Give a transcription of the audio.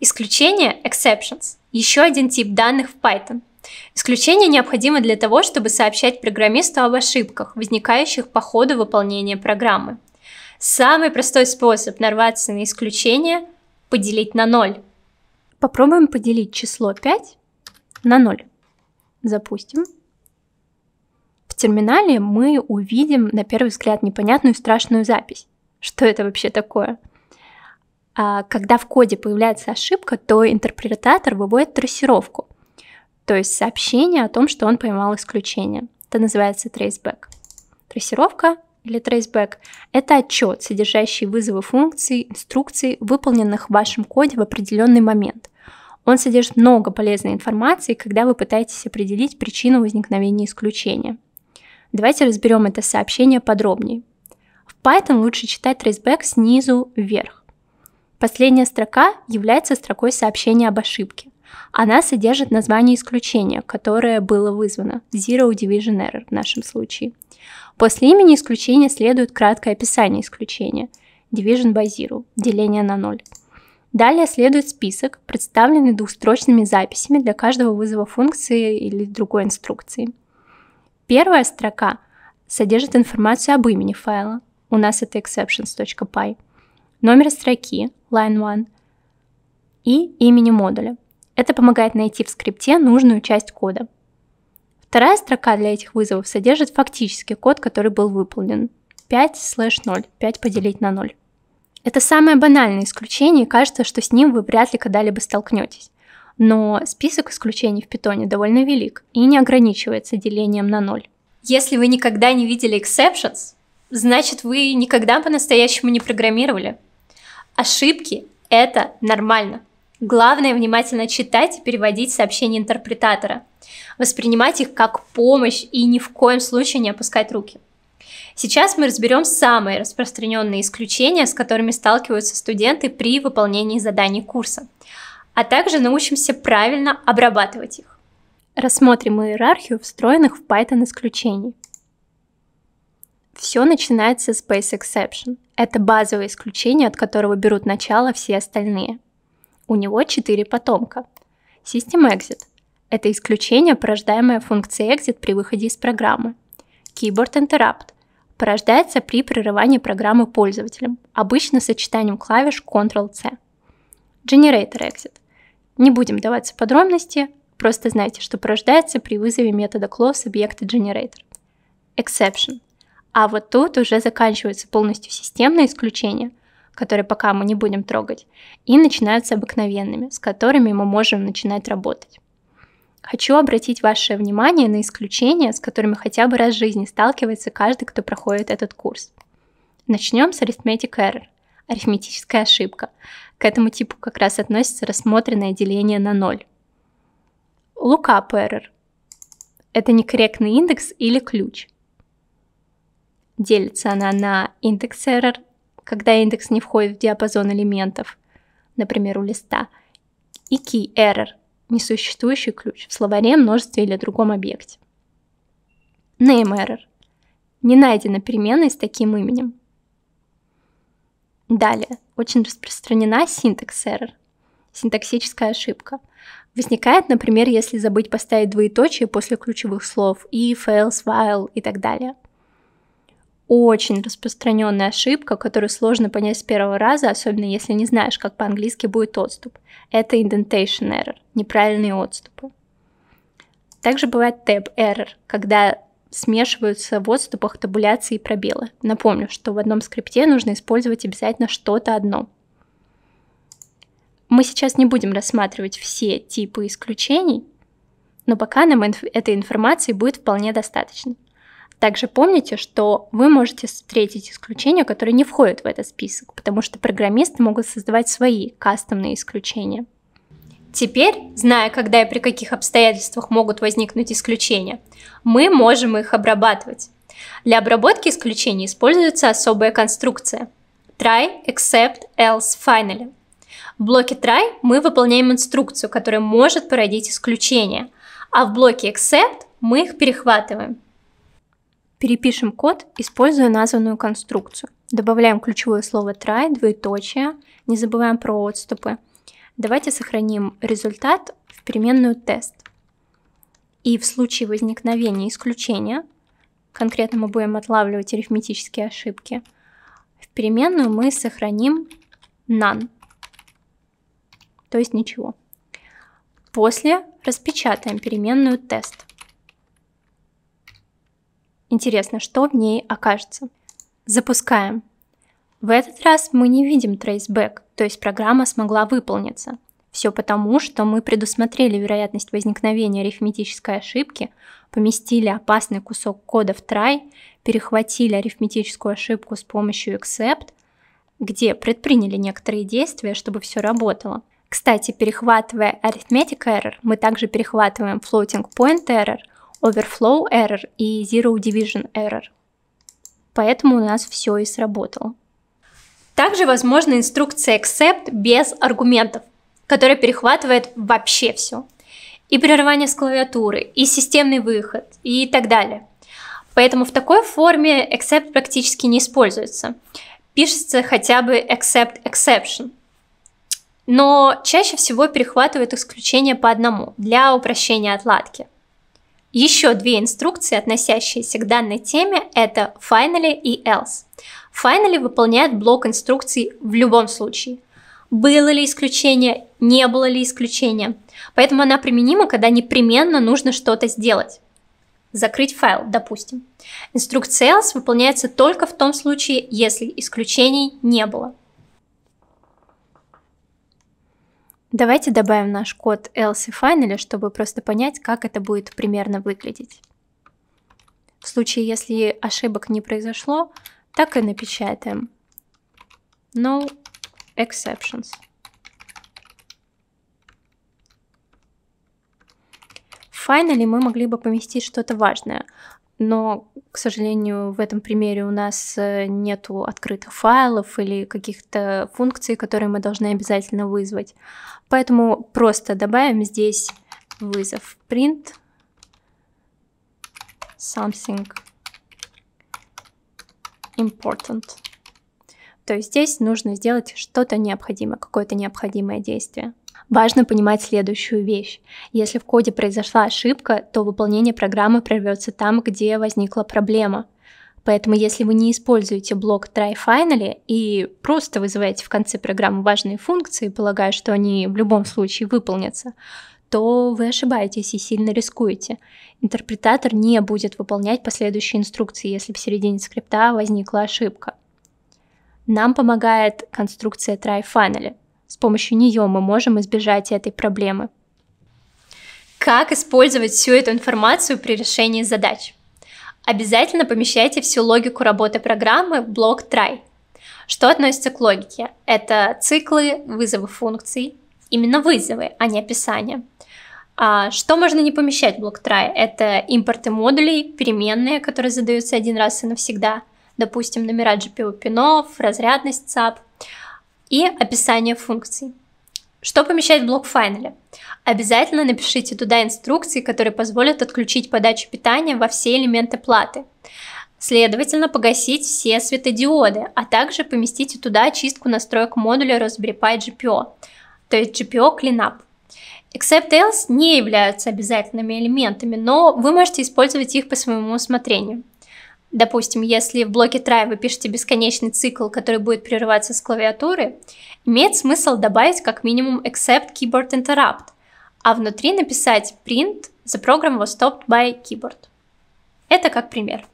Исключение – exceptions. Еще один тип данных в Python. Исключения необходимы для того, чтобы сообщать программисту об ошибках, возникающих по ходу выполнения программы. Самый простой способ нарваться на исключение – поделить на ноль. Попробуем поделить число 5 на 0. Запустим. В терминале мы увидим на первый взгляд непонятную страшную запись. Что это вообще такое? – а, когда в коде появляется ошибка, то интерпретатор выводит трассировку, то есть сообщение о том, что он поймал исключение. Это называется трейсбэк. Трассировка или трейсбэк – это отчет, содержащий вызовы функций, инструкций, выполненных в вашем коде в определенный момент. Он содержит много полезной информации, когда вы пытаетесь определить причину возникновения исключения. Давайте разберем это сообщение подробнее. В Python лучше читать трейсбэк снизу вверх. Последняя строка является строкой сообщения об ошибке. Она содержит название исключения, которое было вызвано, Zero Division Error в нашем случае. После имени исключения следует краткое описание исключения, Division by Zero, деление на ноль. Далее следует список, представленный двухстрочными записями для каждого вызова функции или другой инструкции. Первая строка содержит информацию об имени файла. У нас это exceptions.py номер строки line one и имени модуля. Это помогает найти в скрипте нужную часть кода. Вторая строка для этих вызовов содержит фактический код, который был выполнен. 5 слэш 0, 5 поделить на 0. Это самое банальное исключение, и кажется, что с ним вы вряд ли когда-либо столкнетесь. Но список исключений в питоне довольно велик и не ограничивается делением на 0. Если вы никогда не видели exceptions, значит вы никогда по-настоящему не программировали. Ошибки – это нормально. Главное внимательно читать и переводить сообщения интерпретатора. Воспринимать их как помощь и ни в коем случае не опускать руки. Сейчас мы разберем самые распространенные исключения, с которыми сталкиваются студенты при выполнении заданий курса, а также научимся правильно обрабатывать их. Рассмотрим иерархию встроенных в Python исключений. Все начинается с Space Exception. Это базовое исключение, от которого берут начало все остальные. У него четыре потомка. System Exit – это исключение, порождаемое функцией Exit при выходе из программы. Keyboard Interrupt – порождается при прерывании программы пользователем, обычно сочетанием клавиш Ctrl-C. Generator Exit – не будем даваться подробности, просто знайте, что порождается при вызове метода close объекта generator. Exception а вот тут уже заканчиваются полностью системные исключения, которые пока мы не будем трогать, и начинаются обыкновенными, с которыми мы можем начинать работать. Хочу обратить ваше внимание на исключения, с которыми хотя бы раз в жизни сталкивается каждый, кто проходит этот курс. Начнем с arithmetic error – арифметическая ошибка. К этому типу как раз относится рассмотренное деление на ноль. Lookup error – это некорректный индекс или ключ – Делится она на индекс error, когда индекс не входит в диапазон элементов, например, у листа, и key error, несуществующий ключ в словаре, множестве или другом объекте. Name error. Не найдена переменная с таким именем. Далее. Очень распространена синтакс error, синтаксическая ошибка. Возникает, например, если забыть поставить двоеточие после ключевых слов if, else, while и так далее – очень распространенная ошибка, которую сложно понять с первого раза, особенно если не знаешь, как по-английски будет отступ. Это indentation error, неправильные отступы. Также бывает tab error, когда смешиваются в отступах табуляции и пробелы. Напомню, что в одном скрипте нужно использовать обязательно что-то одно. Мы сейчас не будем рассматривать все типы исключений, но пока нам инф этой информации будет вполне достаточно. Также помните, что вы можете встретить исключения, которые не входят в этот список, потому что программисты могут создавать свои кастомные исключения. Теперь, зная, когда и при каких обстоятельствах могут возникнуть исключения, мы можем их обрабатывать. Для обработки исключений используется особая конструкция try, except, else, finally. В блоке try мы выполняем инструкцию, которая может породить исключение, а в блоке except мы их перехватываем – Перепишем код, используя названную конструкцию. Добавляем ключевое слово try, двоеточие, не забываем про отступы. Давайте сохраним результат в переменную тест. И в случае возникновения исключения, конкретно мы будем отлавливать арифметические ошибки, в переменную мы сохраним none, то есть ничего. После распечатаем переменную тест. Интересно, что в ней окажется. Запускаем. В этот раз мы не видим трейсбэк, то есть программа смогла выполниться. Все потому, что мы предусмотрели вероятность возникновения арифметической ошибки, поместили опасный кусок кода в try, перехватили арифметическую ошибку с помощью except, где предприняли некоторые действия, чтобы все работало. Кстати, перехватывая arithmetic error, мы также перехватываем floating point error – Overflow Error и Zero Division Error. Поэтому у нас все и сработало. Также возможна инструкция accept без аргументов, которая перехватывает вообще все. И прерывание с клавиатуры, и системный выход, и так далее. Поэтому в такой форме accept практически не используется. Пишется хотя бы accept exception. Но чаще всего перехватывают исключения по одному для упрощения отладки. Еще две инструкции, относящиеся к данной теме, это finally и else. Finally выполняет блок инструкций в любом случае. Было ли исключение, не было ли исключения. Поэтому она применима, когда непременно нужно что-то сделать. Закрыть файл, допустим. Инструкция else выполняется только в том случае, если исключений не было. Давайте добавим наш код else finally, чтобы просто понять, как это будет примерно выглядеть. В случае, если ошибок не произошло, так и напечатаем no exceptions. В finally мы могли бы поместить что-то важное, но, к сожалению, в этом примере у нас э, нет открытых файлов или каких-то функций, которые мы должны обязательно вызвать. Поэтому просто добавим здесь вызов print something important. То есть здесь нужно сделать что-то необходимое, какое-то необходимое действие. Важно понимать следующую вещь. Если в коде произошла ошибка, то выполнение программы прорвется там, где возникла проблема. Поэтому если вы не используете блок try finally и просто вызываете в конце программы важные функции, полагая, что они в любом случае выполнятся, то вы ошибаетесь и сильно рискуете. Интерпретатор не будет выполнять последующие инструкции, если в середине скрипта возникла ошибка. Нам помогает конструкция try-finally. С помощью нее мы можем избежать этой проблемы. Как использовать всю эту информацию при решении задач? Обязательно помещайте всю логику работы программы в блок Try. Что относится к логике? Это циклы вызовы функций, именно вызовы, а не описание. А что можно не помещать в блок Try? Это импорты модулей, переменные, которые задаются один раз и навсегда – допустим, номера GPU-пинов, разрядность ЦАП и описание функций. Что помещать в блок файнале? Обязательно напишите туда инструкции, которые позволят отключить подачу питания во все элементы платы. Следовательно, погасить все светодиоды, а также поместите туда очистку настроек модуля Raspberry Pi GPO, то есть GPO Cleanup. Except else не являются обязательными элементами, но вы можете использовать их по своему усмотрению допустим, если в блоке try вы пишете бесконечный цикл, который будет прерываться с клавиатуры, имеет смысл добавить как минимум except keyboard interrupt, а внутри написать print the program was stopped by keyboard. Это как пример.